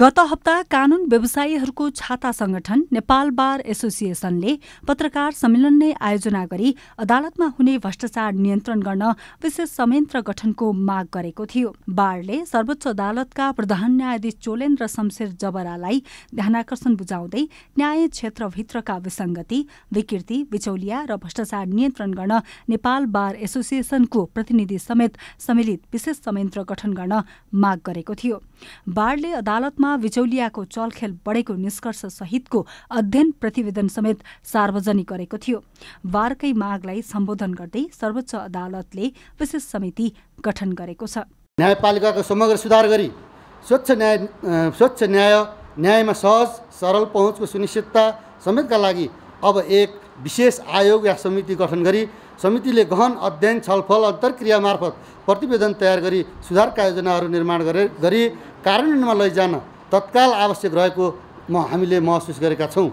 गत हप्ता कानून व्यवसायीहरूको छाता संगठन नेपाल बार एसोसिएसनले पत्रकार सम्मेलन नै आयोजना गरी अदालतमा हुने भ्रष्टाचार नियन्त्रण गर्न विशेष संयन्त्र गठनको माग गरेको थियो बारले सर्वोच्च अदालतका प्रधान न्यायाधीश चोलेन्द्र शमशेर जबरालाई ध्यानाकर्षण बुझाउँदै न्याय क्षेत्रभित्रका विसङ्गति विकृति बिचौलिया र भ्रष्टाचार नियन्त्रण गर्न नेपाल बार एसोसिएसनको प्रतिनिधि समेत सम्मिलित विशेष संयन्त्र गठन गर्न माग गरेको थियो बारले अदालत रूपमा बिचौलियाको चलखेल बढेको निष्कर्ष सहितको अध्ययन प्रतिवेदन समेत सार्वजनिक गरेको थियो बारकै मागलाई सम्बोधन गर्दै सर्वोच्च अदालतले विशेष समिति गठन गरेको छ न्यायपालिकाको समग्र सुधार गरी स्वच्छ न्याय स्वच्छ न्याय न्यायमा सहज सरल पहुँचको सुनिश्चितता समेतका लागि अब एक विशेष आयोग या समिति गठन गरी समितिले गहन अध्ययन छलफल अन्तर्क्रिया मार्फत प्रतिवेदन तयार गरी सुधारका योजनाहरू निर्माण गरे गरी कार्यान्वयनमा लैजान तत्काल आवश्यक रहेको म हामीले महसुस गरेका छौँ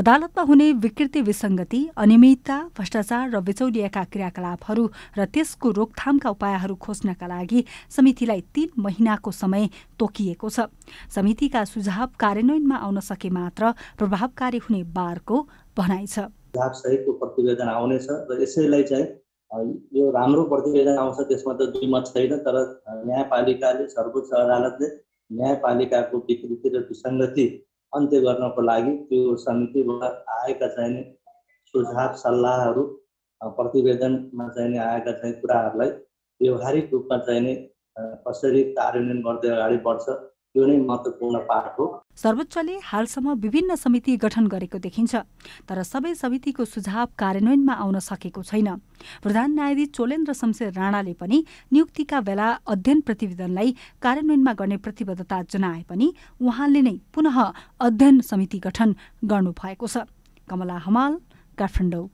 अदालतमा हुने विकृति विसङ्गति अनियमितता भ्रष्टाचार र बेचौलियाका क्रियाकलापहरू र त्यसको रोकथामका उपायहरू खोज्नका लागि समितिलाई तीन महिनाको समय तोकिएको छ समितिका सुझाव कार्यान्वयनमा आउन सके मात्र प्रभावकारी हुने बारको भनाइ छ सहितको प्रतिवेदन आउनेछ र यसैलाई चाहिँ यो राम्रो प्रतिवेदन आउँछ त्यसमा त दुई छैन तर न्यायपालिकाले सर्वोच्च अदालतले न्यायपालिकाको विकृति र विसङ्गति अन्त्य गर्नको लागि त्यो समितिबाट आएका चाहिने सुझाव सल्लाहहरू प्रतिवेदनमा चाहिँ आएका चाहिँ कुराहरूलाई व्यवहारिक रूपमा चाहिने कसरी कार्यान्वयन गर्दै अगाडि बढ्छ यो नै महत्त्वपूर्ण पाठ हो सर्वोच्चले हालसम्म विभिन्न समिति गठन गरेको देखिन्छ तर सबै समितिको सुझाव कार्यान्वयनमा आउन सकेको छैन प्रधान न्यायाधीश चोलेन्द्र शमशेर राणाले पनि नियुक्तिका बेला अध्ययन प्रतिवेदनलाई कार्यान्वयनमा गर्ने प्रतिबद्धता जनाए पनि उहाँले नै पुनः अध्ययन समिति गठन गर्नुभएको छ कमला हमाल काठमाडौँ